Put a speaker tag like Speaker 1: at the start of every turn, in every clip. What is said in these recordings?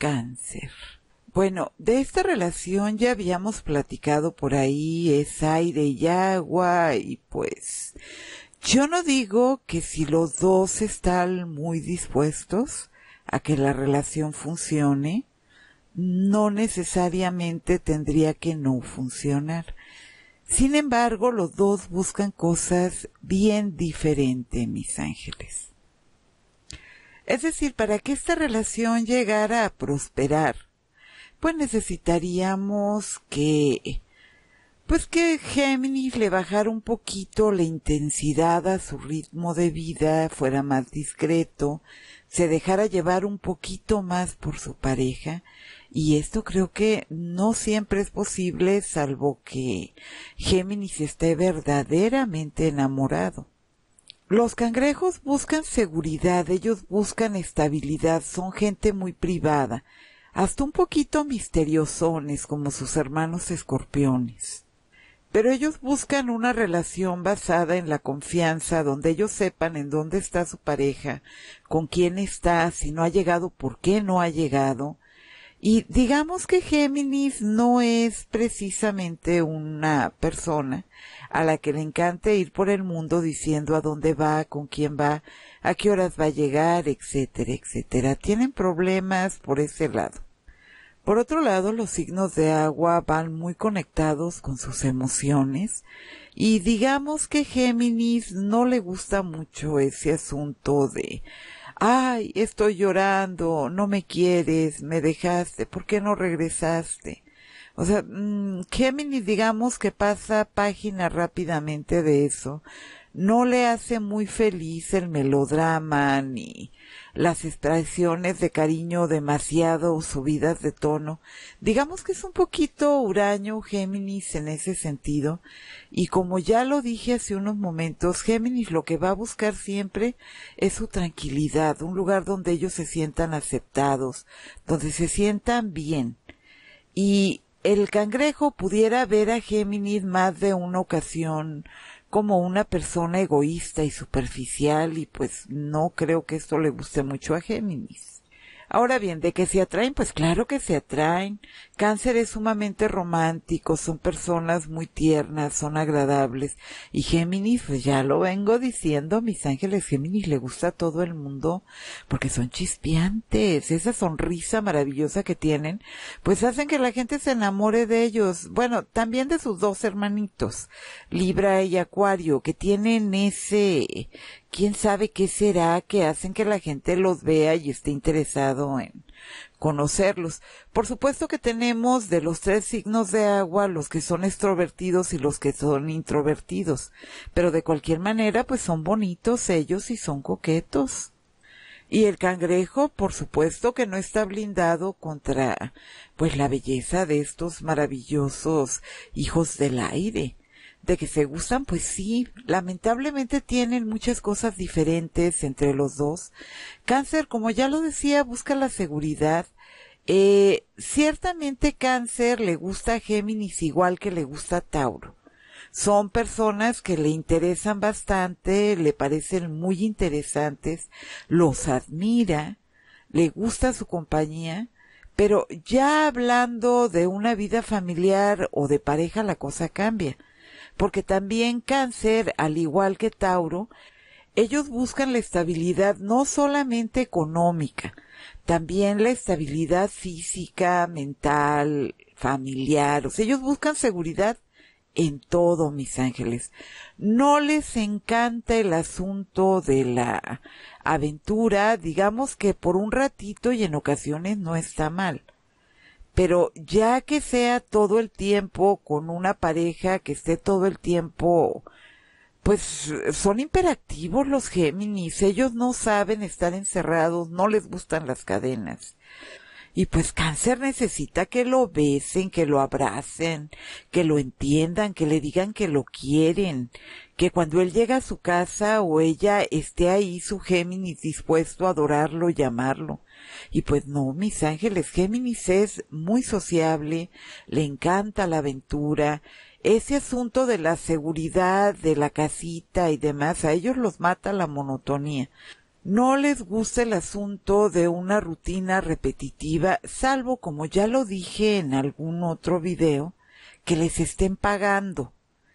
Speaker 1: cáncer. Bueno, de esta relación ya habíamos platicado por ahí, es aire y agua y pues yo no digo que si los dos están muy dispuestos a que la relación funcione, no necesariamente tendría que no funcionar. Sin embargo, los dos buscan cosas bien diferentes, mis ángeles. Es decir, para que esta relación llegara a prosperar, pues necesitaríamos que, pues que Géminis le bajara un poquito la intensidad a su ritmo de vida, fuera más discreto, se dejara llevar un poquito más por su pareja, y esto creo que no siempre es posible salvo que Géminis esté verdaderamente enamorado. Los cangrejos buscan seguridad, ellos buscan estabilidad, son gente muy privada, hasta un poquito misteriosones como sus hermanos escorpiones. Pero ellos buscan una relación basada en la confianza, donde ellos sepan en dónde está su pareja, con quién está, si no ha llegado, por qué no ha llegado, y digamos que Géminis no es precisamente una persona a la que le encante ir por el mundo diciendo a dónde va, con quién va, a qué horas va a llegar, etcétera, etcétera. Tienen problemas por ese lado. Por otro lado, los signos de agua van muy conectados con sus emociones y digamos que Géminis no le gusta mucho ese asunto de Ay, estoy llorando, no me quieres, me dejaste, ¿por qué no regresaste? O sea, mmm, Géminis digamos que pasa página rápidamente de eso, no le hace muy feliz el melodrama ni las extracciones de cariño demasiado subidas de tono. Digamos que es un poquito huraño Géminis en ese sentido. Y como ya lo dije hace unos momentos, Géminis lo que va a buscar siempre es su tranquilidad, un lugar donde ellos se sientan aceptados, donde se sientan bien. Y el cangrejo pudiera ver a Géminis más de una ocasión como una persona egoísta y superficial y pues no creo que esto le guste mucho a Géminis. Ahora bien, de que se atraen, pues claro que se atraen. Cáncer es sumamente romántico, son personas muy tiernas, son agradables. Y Géminis, pues ya lo vengo diciendo, mis ángeles Géminis le gusta a todo el mundo porque son chispiantes. Esa sonrisa maravillosa que tienen, pues hacen que la gente se enamore de ellos. Bueno, también de sus dos hermanitos, Libra y Acuario, que tienen ese, quién sabe qué será que hacen que la gente los vea y esté interesado en conocerlos. Por supuesto que tenemos de los tres signos de agua los que son extrovertidos y los que son introvertidos, pero de cualquier manera pues son bonitos ellos y son coquetos. Y el cangrejo, por supuesto que no está blindado contra pues la belleza de estos maravillosos hijos del aire de que se gustan, pues sí, lamentablemente tienen muchas cosas diferentes entre los dos. Cáncer, como ya lo decía, busca la seguridad. Eh, ciertamente cáncer le gusta a Géminis igual que le gusta a Tauro. Son personas que le interesan bastante, le parecen muy interesantes, los admira, le gusta su compañía, pero ya hablando de una vida familiar o de pareja la cosa cambia porque también cáncer, al igual que Tauro, ellos buscan la estabilidad no solamente económica, también la estabilidad física, mental, familiar. O sea, ellos buscan seguridad en todo, mis ángeles. No les encanta el asunto de la aventura, digamos que por un ratito y en ocasiones no está mal pero ya que sea todo el tiempo con una pareja que esté todo el tiempo, pues son imperativos los Géminis, ellos no saben estar encerrados, no les gustan las cadenas. Y pues cáncer necesita que lo besen, que lo abracen, que lo entiendan, que le digan que lo quieren, que cuando él llega a su casa o ella esté ahí su Géminis dispuesto a adorarlo y amarlo. Y pues no, mis ángeles, Géminis es muy sociable, le encanta la aventura, ese asunto de la seguridad, de la casita y demás, a ellos los mata la monotonía. No les gusta el asunto de una rutina repetitiva, salvo, como ya lo dije en algún otro video, que les estén pagando.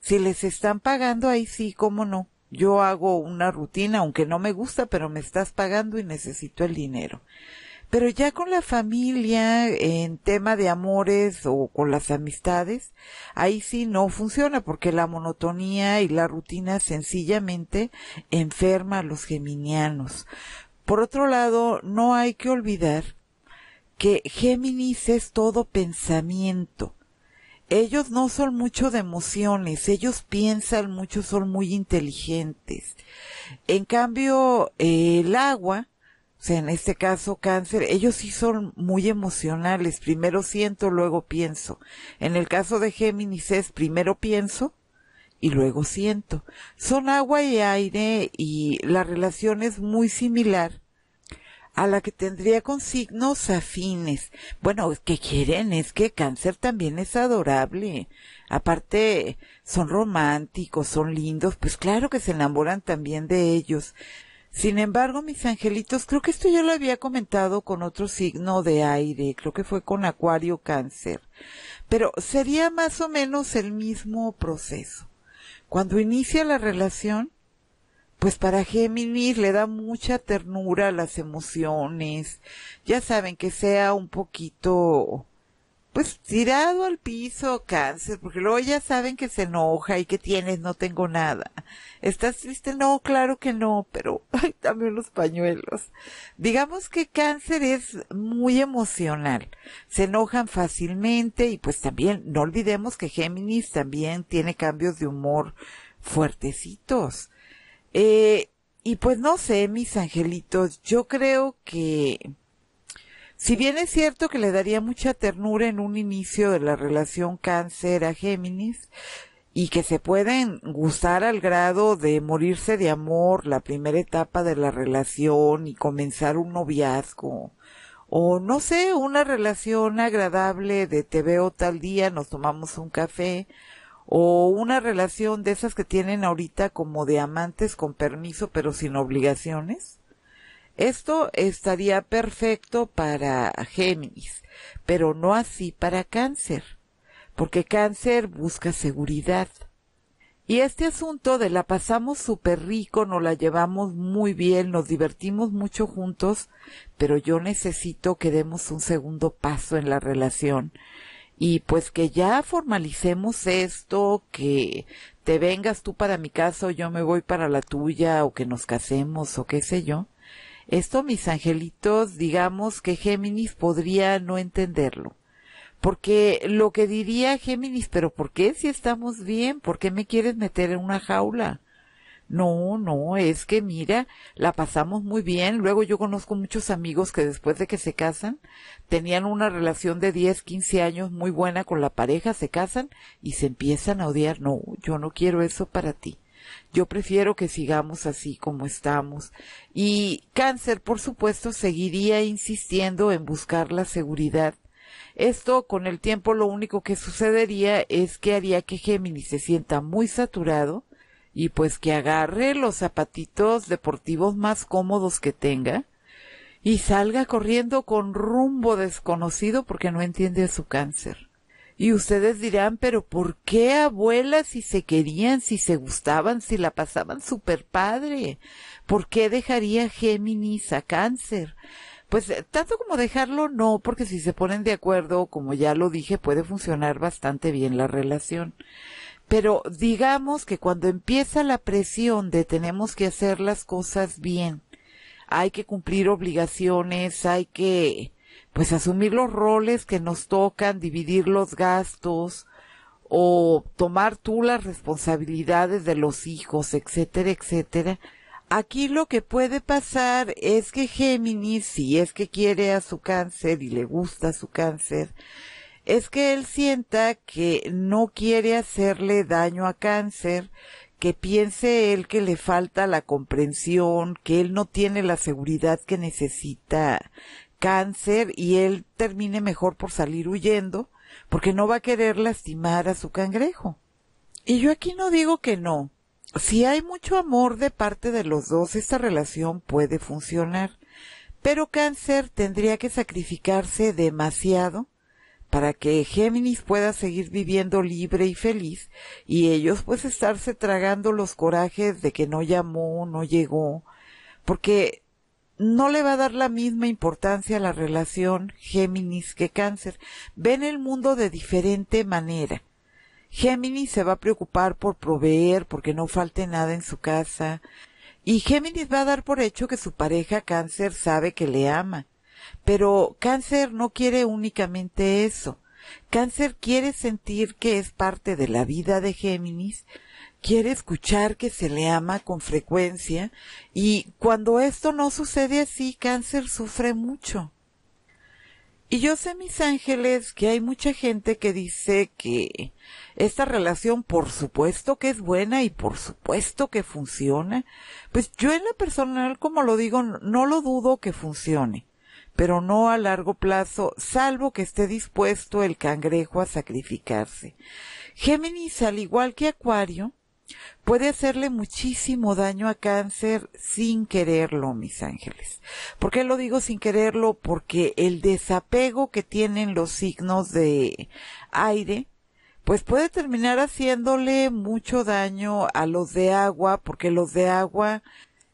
Speaker 1: Si les están pagando, ahí sí, cómo no. Yo hago una rutina, aunque no me gusta, pero me estás pagando y necesito el dinero. Pero ya con la familia, en tema de amores o con las amistades, ahí sí no funciona porque la monotonía y la rutina sencillamente enferma a los geminianos. Por otro lado, no hay que olvidar que Géminis es todo pensamiento ellos no son mucho de emociones, ellos piensan mucho, son muy inteligentes. En cambio, eh, el agua, o sea, en este caso cáncer, ellos sí son muy emocionales, primero siento, luego pienso. En el caso de Géminis es primero pienso y luego siento. Son agua y aire y la relación es muy similar a la que tendría con signos afines. Bueno, ¿qué quieren? Es que cáncer también es adorable. Aparte, son románticos, son lindos, pues claro que se enamoran también de ellos. Sin embargo, mis angelitos, creo que esto ya lo había comentado con otro signo de aire, creo que fue con acuario cáncer, pero sería más o menos el mismo proceso. Cuando inicia la relación, pues para Géminis le da mucha ternura las emociones. Ya saben que sea un poquito, pues tirado al piso, cáncer, porque luego ya saben que se enoja y que tienes, no tengo nada. ¿Estás triste? No, claro que no, pero ay, también los pañuelos. Digamos que cáncer es muy emocional, se enojan fácilmente y pues también, no olvidemos que Géminis también tiene cambios de humor fuertecitos. Eh, y pues no sé, mis angelitos, yo creo que si bien es cierto que le daría mucha ternura en un inicio de la relación cáncer a Géminis, y que se pueden gustar al grado de morirse de amor la primera etapa de la relación y comenzar un noviazgo o no sé, una relación agradable de te veo tal día, nos tomamos un café o una relación de esas que tienen ahorita como de amantes con permiso pero sin obligaciones. Esto estaría perfecto para Géminis, pero no así para cáncer, porque cáncer busca seguridad. Y este asunto de la pasamos súper rico, nos la llevamos muy bien, nos divertimos mucho juntos, pero yo necesito que demos un segundo paso en la relación y pues que ya formalicemos esto, que te vengas tú para mi casa o yo me voy para la tuya o que nos casemos o qué sé yo. Esto mis angelitos, digamos que Géminis podría no entenderlo. Porque lo que diría Géminis, pero ¿por qué si estamos bien? ¿Por qué me quieres meter en una jaula? No, no, es que mira, la pasamos muy bien. Luego yo conozco muchos amigos que después de que se casan, tenían una relación de 10, 15 años muy buena con la pareja, se casan y se empiezan a odiar. No, yo no quiero eso para ti. Yo prefiero que sigamos así como estamos. Y cáncer, por supuesto, seguiría insistiendo en buscar la seguridad esto con el tiempo lo único que sucedería es que haría que Géminis se sienta muy saturado y pues que agarre los zapatitos deportivos más cómodos que tenga y salga corriendo con rumbo desconocido porque no entiende su cáncer. Y ustedes dirán, pero ¿por qué abuela si se querían, si se gustaban, si la pasaban super padre? ¿Por qué dejaría Géminis a cáncer? Pues eh, tanto como dejarlo, no, porque si se ponen de acuerdo, como ya lo dije, puede funcionar bastante bien la relación. Pero digamos que cuando empieza la presión de tenemos que hacer las cosas bien, hay que cumplir obligaciones, hay que pues asumir los roles que nos tocan, dividir los gastos o tomar tú las responsabilidades de los hijos, etcétera, etcétera. Aquí lo que puede pasar es que Géminis, si es que quiere a su cáncer y le gusta su cáncer, es que él sienta que no quiere hacerle daño a cáncer, que piense él que le falta la comprensión, que él no tiene la seguridad que necesita cáncer y él termine mejor por salir huyendo porque no va a querer lastimar a su cangrejo. Y yo aquí no digo que no. Si hay mucho amor de parte de los dos, esta relación puede funcionar. Pero cáncer tendría que sacrificarse demasiado para que Géminis pueda seguir viviendo libre y feliz y ellos pues estarse tragando los corajes de que no llamó, no llegó, porque no le va a dar la misma importancia a la relación Géminis que cáncer. Ven el mundo de diferente manera. Géminis se va a preocupar por proveer, porque no falte nada en su casa. Y Géminis va a dar por hecho que su pareja cáncer sabe que le ama pero cáncer no quiere únicamente eso. Cáncer quiere sentir que es parte de la vida de Géminis, quiere escuchar que se le ama con frecuencia y cuando esto no sucede así, cáncer sufre mucho. Y yo sé, mis ángeles, que hay mucha gente que dice que esta relación por supuesto que es buena y por supuesto que funciona. Pues yo en la personal, como lo digo, no lo dudo que funcione pero no a largo plazo, salvo que esté dispuesto el cangrejo a sacrificarse. Géminis, al igual que Acuario, puede hacerle muchísimo daño a cáncer sin quererlo, mis ángeles. ¿Por qué lo digo sin quererlo? Porque el desapego que tienen los signos de aire, pues puede terminar haciéndole mucho daño a los de agua, porque los de agua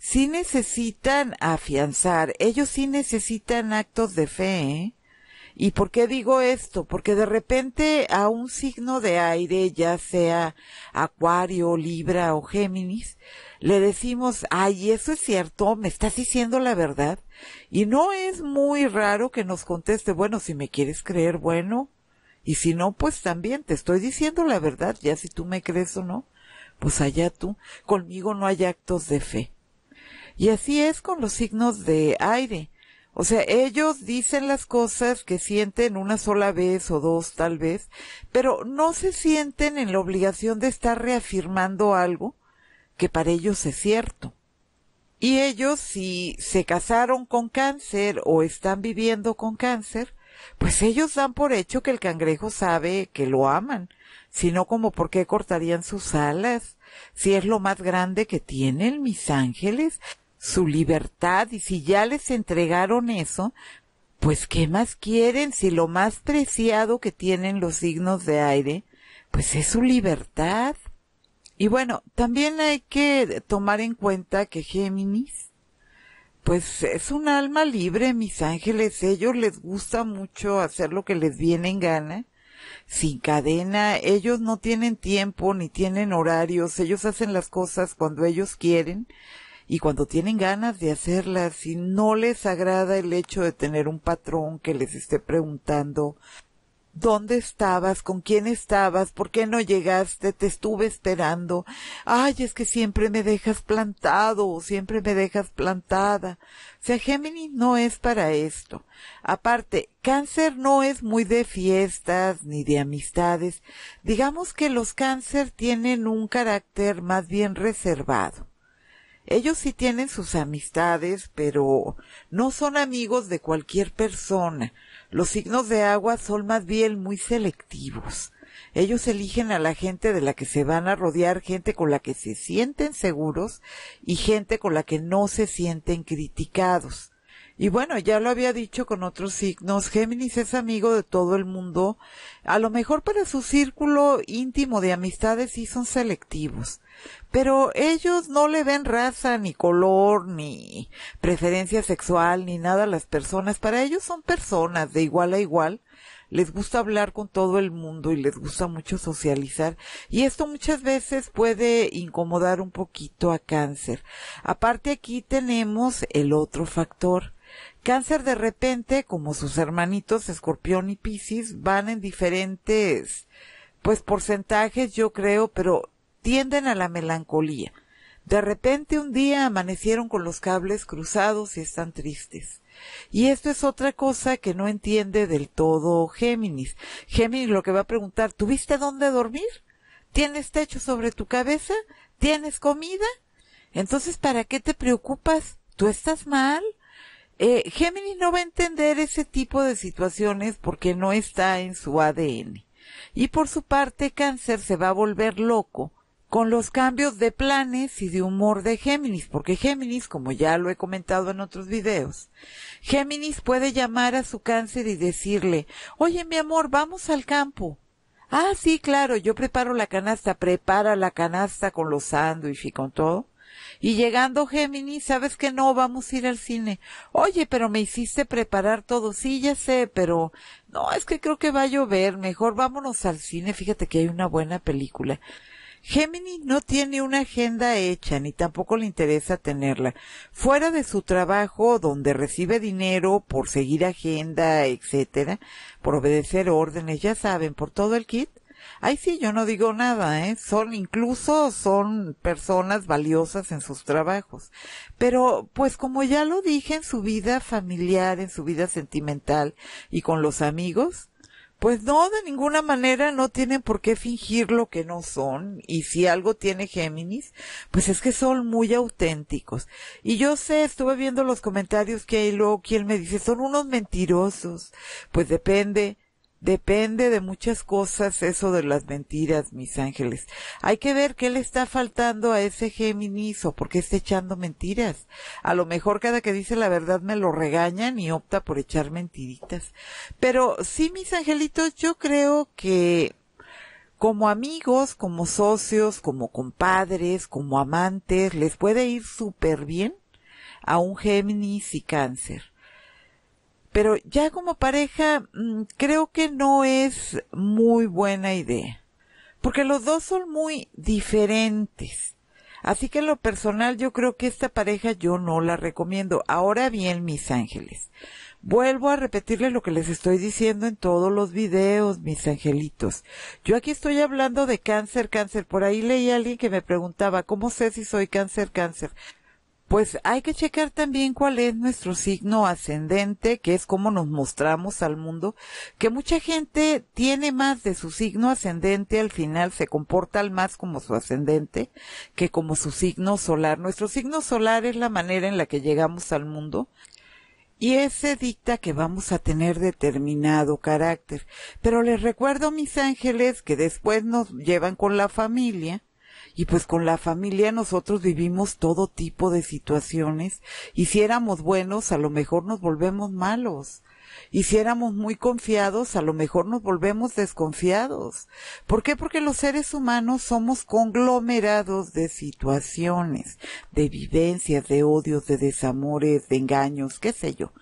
Speaker 1: si necesitan afianzar, ellos sí necesitan actos de fe. ¿eh? ¿Y por qué digo esto? Porque de repente a un signo de aire, ya sea Acuario, Libra o Géminis, le decimos, ay, eso es cierto, me estás diciendo la verdad. Y no es muy raro que nos conteste, bueno, si me quieres creer, bueno, y si no, pues también te estoy diciendo la verdad, ya si tú me crees o no, pues allá tú, conmigo no hay actos de fe. Y así es con los signos de aire. O sea, ellos dicen las cosas que sienten una sola vez o dos tal vez, pero no se sienten en la obligación de estar reafirmando algo que para ellos es cierto. Y ellos si se casaron con cáncer o están viviendo con cáncer, pues ellos dan por hecho que el cangrejo sabe que lo aman, sino como por qué cortarían sus alas, si es lo más grande que tienen mis ángeles, su libertad y si ya les entregaron eso, pues ¿qué más quieren si lo más preciado que tienen los signos de aire, pues es su libertad? Y bueno, también hay que tomar en cuenta que Géminis, pues es un alma libre, mis ángeles, ellos les gusta mucho hacer lo que les viene en gana, sin cadena, ellos no tienen tiempo ni tienen horarios, ellos hacen las cosas cuando ellos quieren, y cuando tienen ganas de hacerlas y no les agrada el hecho de tener un patrón que les esté preguntando ¿Dónde estabas? ¿Con quién estabas? ¿Por qué no llegaste? Te estuve esperando. Ay, es que siempre me dejas plantado, siempre me dejas plantada. O sea, Géminis no es para esto. Aparte, cáncer no es muy de fiestas ni de amistades. Digamos que los cáncer tienen un carácter más bien reservado. Ellos sí tienen sus amistades, pero no son amigos de cualquier persona. Los signos de agua son más bien muy selectivos. Ellos eligen a la gente de la que se van a rodear, gente con la que se sienten seguros y gente con la que no se sienten criticados. Y bueno, ya lo había dicho con otros signos, Géminis es amigo de todo el mundo. A lo mejor para su círculo íntimo de amistades sí son selectivos. Pero ellos no le ven raza, ni color, ni preferencia sexual, ni nada a las personas. Para ellos son personas de igual a igual les gusta hablar con todo el mundo y les gusta mucho socializar y esto muchas veces puede incomodar un poquito a cáncer. Aparte aquí tenemos el otro factor. Cáncer de repente, como sus hermanitos Escorpión y Piscis, van en diferentes pues porcentajes, yo creo, pero tienden a la melancolía. De repente un día amanecieron con los cables cruzados y están tristes. Y esto es otra cosa que no entiende del todo Géminis. Géminis lo que va a preguntar, ¿tuviste dónde dormir? ¿Tienes techo sobre tu cabeza? ¿Tienes comida? Entonces, ¿para qué te preocupas? ¿Tú estás mal? Eh, Géminis no va a entender ese tipo de situaciones porque no está en su ADN. Y por su parte, Cáncer se va a volver loco con los cambios de planes y de humor de Géminis, porque Géminis, como ya lo he comentado en otros videos, Géminis puede llamar a su cáncer y decirle, oye mi amor, vamos al campo. Ah, sí, claro, yo preparo la canasta, prepara la canasta con los sándwiches y con todo. Y llegando Gemini, sabes que no, vamos a ir al cine. Oye, pero me hiciste preparar todo. Sí, ya sé, pero no, es que creo que va a llover. Mejor vámonos al cine. Fíjate que hay una buena película. Gemini no tiene una agenda hecha ni tampoco le interesa tenerla. Fuera de su trabajo, donde recibe dinero por seguir agenda, etcétera, por obedecer órdenes, ya saben, por todo el kit, Ay sí, yo no digo nada, ¿eh? Son incluso, son personas valiosas en sus trabajos. Pero, pues como ya lo dije, en su vida familiar, en su vida sentimental y con los amigos, pues no, de ninguna manera no tienen por qué fingir lo que no son. Y si algo tiene Géminis, pues es que son muy auténticos. Y yo sé, estuve viendo los comentarios que hay luego quien me dice, son unos mentirosos. Pues depende Depende de muchas cosas eso de las mentiras, mis ángeles. Hay que ver qué le está faltando a ese Géminis o por qué está echando mentiras. A lo mejor cada que dice la verdad me lo regañan y opta por echar mentiritas. Pero sí, mis angelitos, yo creo que como amigos, como socios, como compadres, como amantes, les puede ir súper bien a un Géminis y cáncer pero ya como pareja mm, creo que no es muy buena idea, porque los dos son muy diferentes. Así que en lo personal yo creo que esta pareja yo no la recomiendo. Ahora bien, mis ángeles, vuelvo a repetirles lo que les estoy diciendo en todos los videos, mis angelitos. Yo aquí estoy hablando de cáncer, cáncer. Por ahí leí a alguien que me preguntaba, ¿cómo sé si soy cáncer, cáncer? pues hay que checar también cuál es nuestro signo ascendente, que es cómo nos mostramos al mundo, que mucha gente tiene más de su signo ascendente, al final se comporta al más como su ascendente que como su signo solar. Nuestro signo solar es la manera en la que llegamos al mundo. Y ese dicta que vamos a tener determinado carácter. Pero les recuerdo, mis ángeles, que después nos llevan con la familia y pues con la familia nosotros vivimos todo tipo de situaciones y si éramos buenos a lo mejor nos volvemos malos y si éramos muy confiados, a lo mejor nos volvemos desconfiados. ¿Por qué? Porque los seres humanos somos conglomerados de situaciones, de vivencias, de odios, de desamores, de engaños, qué sé yo.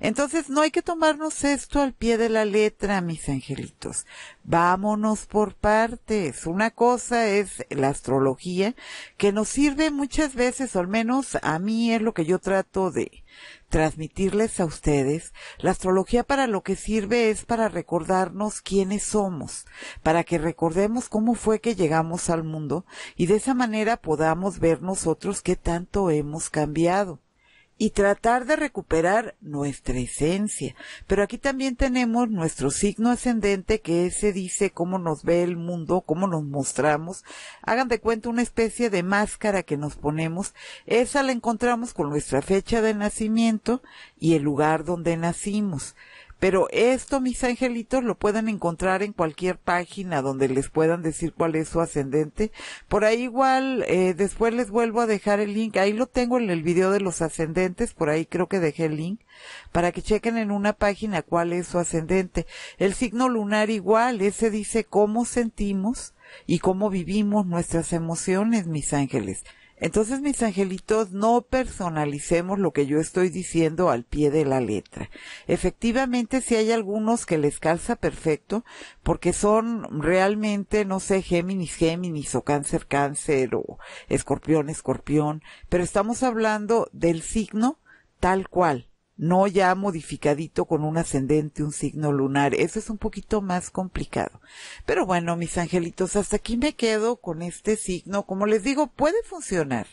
Speaker 1: Entonces no hay que tomarnos esto al pie de la letra, mis angelitos. Vámonos por partes. Una cosa es la astrología, que nos sirve muchas veces, o al menos a mí es lo que yo trato de, transmitirles a ustedes, la astrología para lo que sirve es para recordarnos quiénes somos, para que recordemos cómo fue que llegamos al mundo y de esa manera podamos ver nosotros qué tanto hemos cambiado y tratar de recuperar nuestra esencia. Pero aquí también tenemos nuestro signo ascendente que se dice cómo nos ve el mundo, cómo nos mostramos. Hagan de cuenta una especie de máscara que nos ponemos. Esa la encontramos con nuestra fecha de nacimiento y el lugar donde nacimos. Pero esto, mis angelitos, lo pueden encontrar en cualquier página donde les puedan decir cuál es su ascendente. Por ahí igual, eh, después les vuelvo a dejar el link. Ahí lo tengo en el video de los ascendentes. Por ahí creo que dejé el link para que chequen en una página cuál es su ascendente. El signo lunar igual, ese dice cómo sentimos y cómo vivimos nuestras emociones, mis ángeles. Entonces, mis angelitos, no personalicemos lo que yo estoy diciendo al pie de la letra. Efectivamente, si hay algunos que les calza perfecto, porque son realmente, no sé, Géminis, Géminis, o Cáncer, Cáncer, o Escorpión, Escorpión, pero estamos hablando del signo tal cual no ya modificadito con un ascendente, un signo lunar. Eso es un poquito más complicado. Pero bueno, mis angelitos, hasta aquí me quedo con este signo. Como les digo, puede funcionar.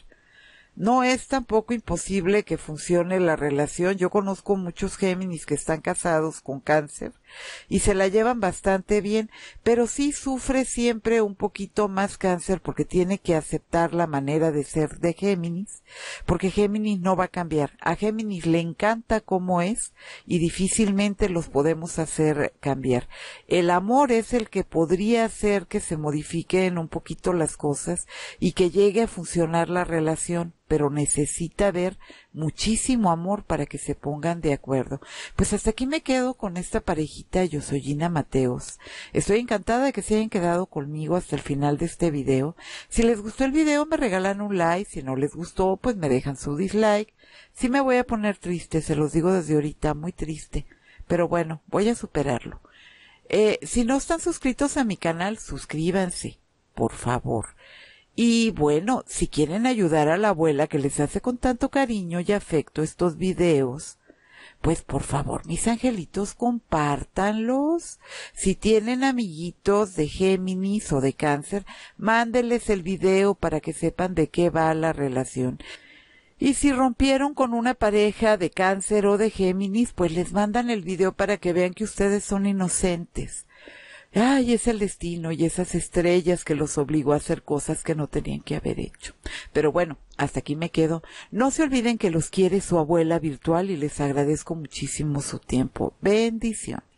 Speaker 1: No es tampoco imposible que funcione la relación. Yo conozco muchos Géminis que están casados con cáncer y se la llevan bastante bien, pero sí sufre siempre un poquito más cáncer porque tiene que aceptar la manera de ser de Géminis, porque Géminis no va a cambiar. A Géminis le encanta como es y difícilmente los podemos hacer cambiar. El amor es el que podría hacer que se modifiquen un poquito las cosas y que llegue a funcionar la relación, pero necesita ver muchísimo amor para que se pongan de acuerdo. Pues hasta aquí me quedo con esta parejita yo soy Gina Mateos. Estoy encantada de que se hayan quedado conmigo hasta el final de este video. Si les gustó el video me regalan un like, si no les gustó pues me dejan su dislike. Si me voy a poner triste, se los digo desde ahorita, muy triste. Pero bueno, voy a superarlo. Eh, si no están suscritos a mi canal, suscríbanse, por favor. Y bueno, si quieren ayudar a la abuela que les hace con tanto cariño y afecto estos videos, pues por favor, mis angelitos, compártanlos. Si tienen amiguitos de Géminis o de cáncer, mándenles el video para que sepan de qué va la relación. Y si rompieron con una pareja de cáncer o de Géminis, pues les mandan el video para que vean que ustedes son inocentes Ay, es el destino y esas estrellas que los obligó a hacer cosas que no tenían que haber hecho. Pero bueno, hasta aquí me quedo. No se olviden que los quiere su abuela virtual y les agradezco muchísimo su tiempo. Bendición.